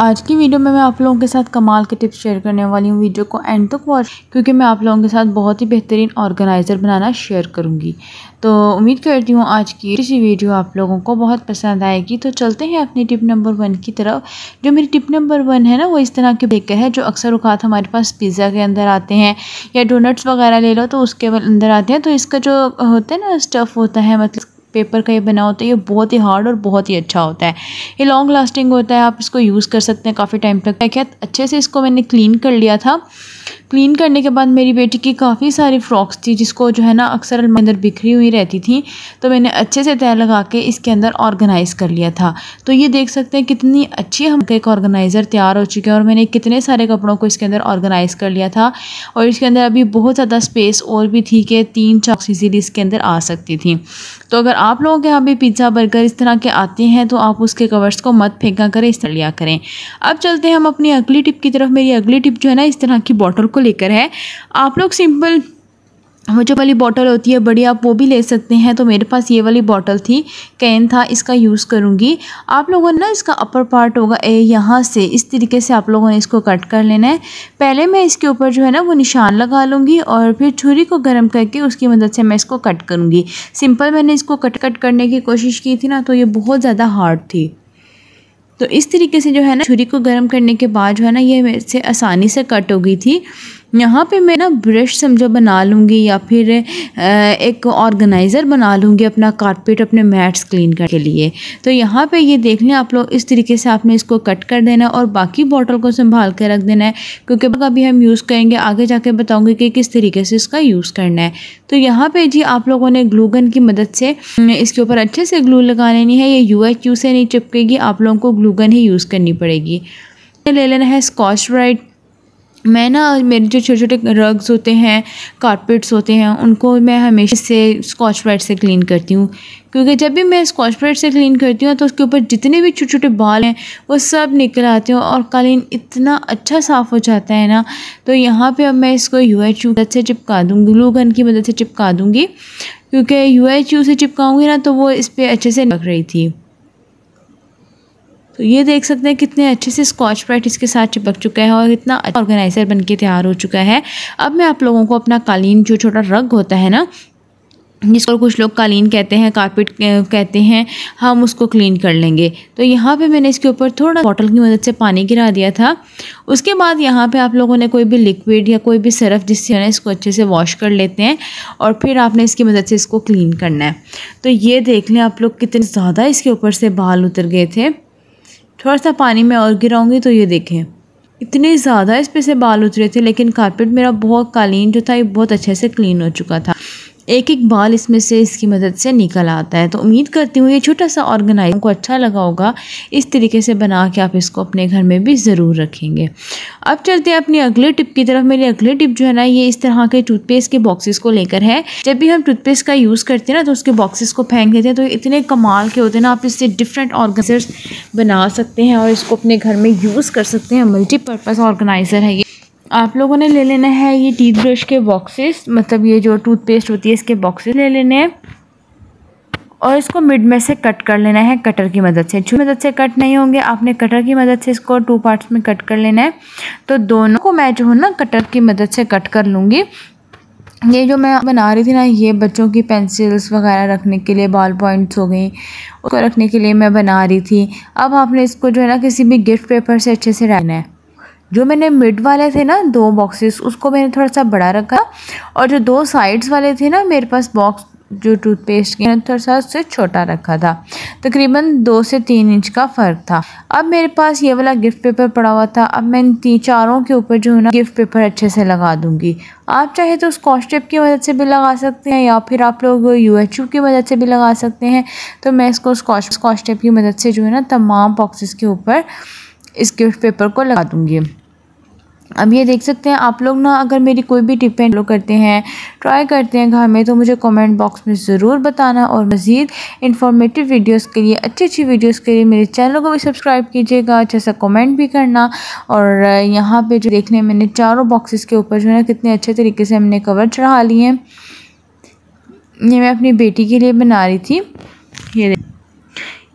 आज की वीडियो में मैं आप लोगों के साथ कमाल के टिप्स शेयर करने वाली हूँ वीडियो को एंड तक वॉच क्योंकि मैं आप लोगों के साथ बहुत ही बेहतरीन ऑर्गेनाइज़र बनाना शेयर करूँगी तो उम्मीद करती हूँ आज की इसी वीडियो आप लोगों को बहुत पसंद आएगी तो चलते हैं अपनी टिप नंबर वन की तरफ जो मेरी टिप नंबर वन है ना वो इस तरह के बेकर है जो अक्सर उखात हमारे पास पिज़्ज़ा के अंदर आते हैं या डोनट्स वगैरह ले लो तो उसके अंदर आते हैं तो इसका जो होता है ना स्टफ़ होता है मतलब पेपर का ये बना होता है ये बहुत ही हार्ड और बहुत ही अच्छा होता है ये लॉन्ग लास्टिंग होता है आप इसको यूज़ कर सकते हैं काफ़ी टाइम तक क्या अच्छे से इसको मैंने क्लीन कर लिया था क्लीन करने के बाद मेरी बेटी की काफ़ी सारी फ्रॉक्स थी जिसको जो है ना अक्सर अंदर बिखरी हुई रहती थी तो मैंने अच्छे से तय लगा के इसके अंदर ऑर्गेनाइज़ कर लिया था तो ये देख सकते हैं कितनी अच्छी हम एक ऑर्गेनाइज़र तैयार हो चुके हैं और मैंने कितने सारे कपड़ों को इसके अंदर ऑर्गेनाइज़ कर लिया था और इसके अंदर अभी बहुत ज़्यादा स्पेस और भी थी कि तीन चॉक्स इजीली इसके अंदर आ सकती थी तो अगर आप लोगों के यहाँ भी पिज़्ज़ा बर्गर इस तरह के आते हैं तो आप उसके कवर्स को मत फेंका करें इस तरह लिया करें अब चलते हैं हम अपनी अगली टिप की तरफ मेरी अगली टिप जो है ना इस तरह की बॉटल को लेकर है आप लोग सिंपल हाँ, वो जो वाली बॉटल होती है बड़ी आप वो भी ले सकते हैं तो मेरे पास ये वाली बॉटल थी कैन था इसका यूज़ करूँगी आप लोगों ने ना इसका अपर पार्ट होगा ए यहाँ से इस तरीके से आप लोगों ने इसको कट कर लेना है पहले मैं इसके ऊपर जो है ना वो निशान लगा लूँगी और फिर छुरी को गर्म करके उसकी मदद से मैं इसको कट करूँगी सिंपल मैंने इसको कट कट करने की कोशिश की थी ना तो ये बहुत ज़्यादा हार्ड थी तो इस तरीके से जो है ना छुरी को गर्म करने के बाद जो है ना ये मेरे से आसानी से कट हो गई थी यहाँ पे मैं ना ब्रश समझो बना लूँगी या फिर एक ऑर्गेनाइज़र बना लूँगी अपना कारपेट अपने मैट्स क्लीन करने के लिए तो यहाँ पे ये देख लें आप लोग इस तरीके से आपने इसको कट कर देना है और बाकी बॉटल को संभाल के रख देना है क्योंकि अभी हम यूज़ करेंगे आगे जाके बताऊँगी कि किस तरीके से इसका यूज़ करना है तो यहाँ पर जी आप लोगों ने ग्लू गन की मदद से हम्म, इसके ऊपर अच्छे से ग्लू लगा लेनी है ये यू एच यू से नहीं चिपकेगी आप लोगों को ग्लू गन ही यूज़ करनी पड़ेगी ले लेना है स्कॉच ब्राइट मैं ना मेरे जो छोटे छोटे रग्स होते हैं कारपेट्स होते हैं उनको मैं हमेशा से स्कॉच ब्राइट से क्लीन करती हूँ क्योंकि जब भी मैं स्कॉच ब्राइट से क्लीन करती हूँ तो उसके ऊपर जितने भी छोटे छोटे बाल हैं वो सब निकल आते हैं और कालीन इतना अच्छा साफ़ हो जाता है ना तो यहाँ पे अब मैं इसको यू एच यू से चिपका दूँगी ग्लू गन की मदद से चिपका दूँगी क्योंकि यू एच यू से चिपकाऊँगी ना तो वो इस पर अच्छे से लग रही थी तो ये देख सकते हैं कितने अच्छे से स्कॉच ब्राइट इसके साथ चिपक चुका है और इतना ऑर्गेनाइजर अच्छा बन के तैयार हो चुका है अब मैं आप लोगों को अपना कालीन जो छोटा रग होता है ना जिसको कुछ लोग कालीन कहते हैं कारपेट कहते हैं हम उसको क्लीन कर लेंगे तो यहाँ पे मैंने इसके ऊपर थोड़ा बॉटल की मदद से पानी गिरा दिया था उसके बाद यहाँ पे आप लोगों ने कोई भी लिक्विड या कोई भी सरफ जिससे है इसको अच्छे से वॉश कर लेते हैं और फिर आपने इसकी मदद से इसको क्लीन करना है तो ये देख लें आप लोग कितने ज़्यादा इसके ऊपर से बाल उतर गए थे थोड़ा सा पानी में और गिराऊंगी तो ये देखें इतने ज़्यादा इस पे से बाल उतरे थे लेकिन कारपेट मेरा बहुत कालीन जो था ये बहुत अच्छे से क्लीन हो चुका था एक एक बाल इसमें से इसकी मदद से निकल आता है तो उम्मीद करती हूँ ये छोटा सा ऑर्गेनाइज को अच्छा लगा होगा इस तरीके से बना के आप इसको अपने घर में भी ज़रूर रखेंगे अब चलते हैं अपनी अगले टिप की तरफ मेरी अगली टिप जो है ना ये इस तरह के टूथपेस्ट के बॉक्सेस को लेकर है जब भी हम टूथपेस्ट का यूज़ करते हैं ना तो उसके बॉक्सेस को फेंक देते हैं तो इतने कमाल के होते हैं ना आप इससे डिफरेंट ऑर्गेनाइजर्स बना सकते हैं और इसको अपने घर में यूज़ कर सकते हैं मल्टीपर्पज़ ऑर्गेनाइज़र है ये आप लोगों ने ले लेना है ये टीथ ब्रश के बॉक्सेस मतलब ये जो टूथपेस्ट होती है इसके बॉक्सेस ले लेने हैं और इसको मिड में से कट कर लेना है कटर की मदद से छू मदद से कट नहीं होंगे आपने कटर की मदद से इसको टू पार्ट्स में कट कर लेना है तो दोनों को मैं जो हूँ ना कटर की मदद से कट कर लूँगी ये जो मैं बना रही थी ना ये बच्चों की पेंसिल्स वगैरह रखने के लिए बॉल पॉइंट्स हो गई उसको रखने के लिए मैं बना रही थी अब आपने इसको जो है ना किसी भी गिफ्ट पेपर से अच्छे से रहना है जो मैंने मिड वाले थे ना दो बॉक्सेस उसको मैंने थोड़ा सा बड़ा रखा और जो दो साइड्स वाले थे ना मेरे पास बॉक्स जो टूथपेस्ट के थोड़ा सा उससे छोटा रखा था तकरीबन दो से तीन इंच का फ़र्क था अब मेरे पास ये वाला गिफ्ट पेपर पड़ा हुआ था अब मैं इन तीन चारों के ऊपर जो है ना गिफ्ट पेपर अच्छे से लगा दूंगी आप चाहे तो स्कॉच टेप की मदद से भी लगा सकते हैं या फिर आप लोग यू एच यू की मदद से भी लगा सकते हैं तो मैं इसको स्कॉच स्कॉच टेप की मदद से जो है ना तमाम बॉक्सेस के ऊपर इस गिफ्ट पेपर को लगा दूँगी अब ये देख सकते हैं आप लोग ना अगर मेरी कोई भी टिपें लो करते हैं ट्राई करते हैं घर में तो मुझे कमेंट बॉक्स में ज़रूर बताना और मज़ीद इंफॉर्मेटिव वीडियोस के लिए अच्छी अच्छी वीडियोस के लिए मेरे चैनल को भी सब्सक्राइब कीजिएगा अच्छे सा कमेंट भी करना और यहाँ पे जो देखने मैंने चारों बॉक्सेस के ऊपर जो है कितने अच्छे तरीके से हमने कवर चढ़ा लिए हैं ये मैं अपनी बेटी के लिए बना रही थी ये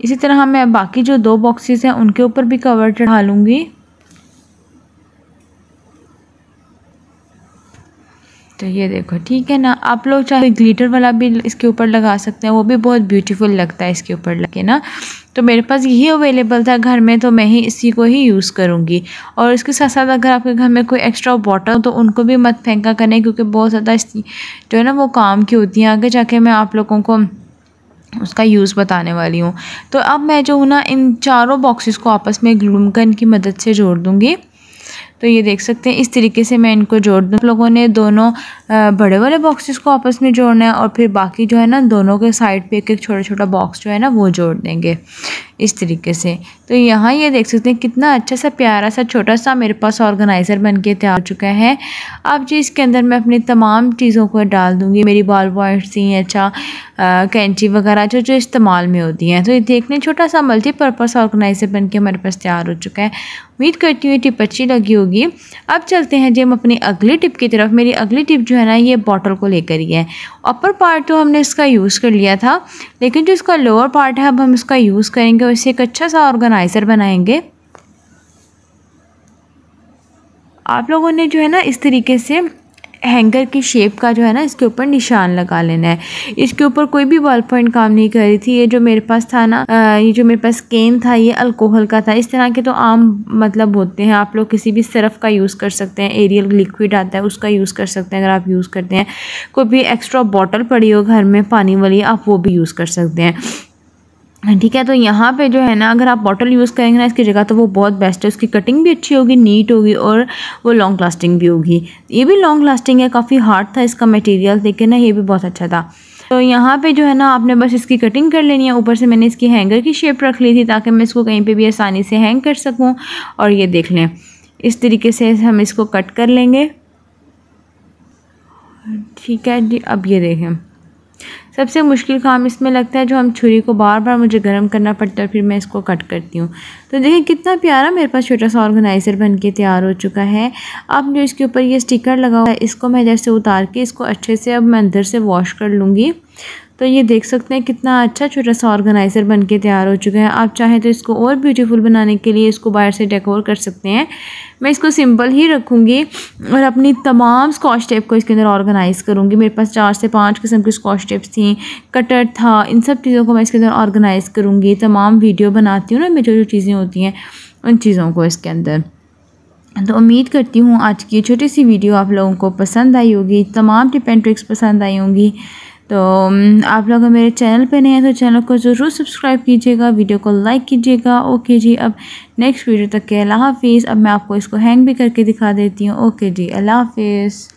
इसी तरह मैं बाकी जो दो बॉक्सेस हैं उनके ऊपर भी कवर चढ़ा लूँगी तो ये देखो ठीक है ना आप लोग चाहे ग्लिटर वाला भी इसके ऊपर लगा सकते हैं वो भी बहुत ब्यूटीफुल लगता है इसके ऊपर लगे ना तो मेरे पास यही अवेलेबल था घर में तो मैं ही इसी को ही यूज़ करूँगी और इसके साथ साथ अगर आपके घर में कोई एक्स्ट्रा बॉटल हो तो उनको भी मत फेंका करें क्योंकि बहुत ज़्यादा जो है ना वो काम की होती हैं आगे जाके मैं आप लोगों को उसका यूज़ बताने वाली हूँ तो अब मैं जो हूँ ना इन चारों बॉक्सेस को आपस में ग्लूम कर की मदद से जोड़ दूँगी तो ये देख सकते हैं इस तरीके से मैं इनको जोड़ दूँ लोगों ने दोनों बड़े वाले बॉक्सेस को आपस में जोड़ना है और फिर बाकी जो है ना दोनों के साइड पे एक एक छोटा छोटा बॉक्स जो है ना वो जोड़ देंगे इस तरीके से तो यहाँ ये देख सकते हैं कितना अच्छा सा प्यारा सा छोटा सा मेरे पास ऑर्गेनाइज़र बन के तैयार हो चुका है अब जी इसके अंदर मैं अपनी तमाम चीज़ों को डाल दूँगी मेरी बॉल पॉइंट्स थी अच्छा कैंची वगैरह जो जो इस्तेमाल में होती हैं तो ये देखने छोटा सा मल्टीपर्पज़ ऑर्गेनाइज़र बन के हमारे पास तैयार हो चुका है उम्मीद करती हूँ ये टिप अच्छी लगी होगी अब चलते हैं जी हम अपनी अगली टिप की तरफ मेरी अगली टिप जो है ना ये बॉटल को लेकर ही है अपर पार्ट तो हमने इसका यूज़ कर लिया था लेकिन जो इसका लोअर पार्ट है अब हम इसका यूज़ करेंगे दो तो इसे एक अच्छा सा ऑर्गेनाइज़र बनाएंगे आप लोगों ने जो है ना इस तरीके से हैंगर की शेप का जो है ना इसके ऊपर निशान लगा लेना है इसके ऊपर कोई भी बॉल पॉइंट काम नहीं कर रही थी ये जो मेरे पास था ना ये जो मेरे पास केन था ये अल्कोहल का था इस तरह के तो आम मतलब होते हैं आप लोग किसी भी सरफ का यूज़ कर सकते हैं एरियल लिक्विड आता है उसका यूज़ कर सकते हैं अगर आप यूज़ करते हैं कोई भी एक्स्ट्रा बॉटल पड़ी हो घर में पानी वाली आप वो भी यूज़ कर सकते हैं ठीक है तो यहाँ पे जो है ना अगर आप बॉटल यूज़ करेंगे ना इसकी जगह तो वो बहुत बेस्ट है उसकी कटिंग भी अच्छी होगी नीट होगी और वो लॉन्ग लास्टिंग भी होगी ये भी लॉन्ग लास्टिंग है काफ़ी हार्ड था इसका मटेरियल लेकिन ना ये भी बहुत अच्छा था तो यहाँ पे जो है ना आपने बस इसकी कटिंग कर लेनी है ऊपर से मैंने इसकी हैंगर की शेप रख ली थी ताकि मैं इसको कहीं पर भी आसानी से हैंग कर सकूँ और ये देख लें इस तरीके से हम इसको कट कर लेंगे ठीक है जी अब ये देखें सबसे मुश्किल काम इसमें लगता है जो हम छुरी को बार बार मुझे गर्म करना पड़ता है फिर मैं इसको कट करती हूँ तो देखिए कितना प्यारा मेरे पास छोटा सा ऑर्गेनाइज़र बन के तैयार हो चुका है अब जो इसके ऊपर ये स्टिकर लगा हुआ है इसको मैं जैसे उतार के इसको अच्छे से अब मैं अंदर से वॉश कर लूँगी तो ये देख सकते हैं कितना अच्छा छोटा सा ऑर्गेनाइज़र बन के तैयार हो चुका है आप चाहें तो इसको और ब्यूटीफुल बनाने के लिए इसको बाहर से डेकोर कर सकते हैं मैं इसको सिंपल ही रखूँगी और अपनी तमाम स्कॉच टेप को इसके अंदर ऑर्गेनाइज़ करूँगी मेरे पास चार से पाँच किस्म की स्कॉच टेप्स थी थी कटर था इन सब चीज़ों को मैं इसके अंदर ऑर्गेनाइज़ करूँगी तमाम वीडियो बनाती हूँ ना मैं जो जो चीज़ें होती हैं उन चीज़ों को इसके अंदर तो उम्मीद करती हूँ आज की छोटी सी वीडियो आप लोगों को पसंद आई होगी तमाम टिप एंड ट्रिक्स पसंद आई होंगी तो आप लोग मेरे चैनल पे नए हैं तो चैनल को ज़रूर सब्सक्राइब कीजिएगा वीडियो को लाइक कीजिएगा ओके जी अब नेक्स्ट वीडियो तक के अल्लाह हाफिज़ अब मैं आपको इसको हैंग भी करके दिखा देती हूँ ओके जी अल्लाह हाफिज़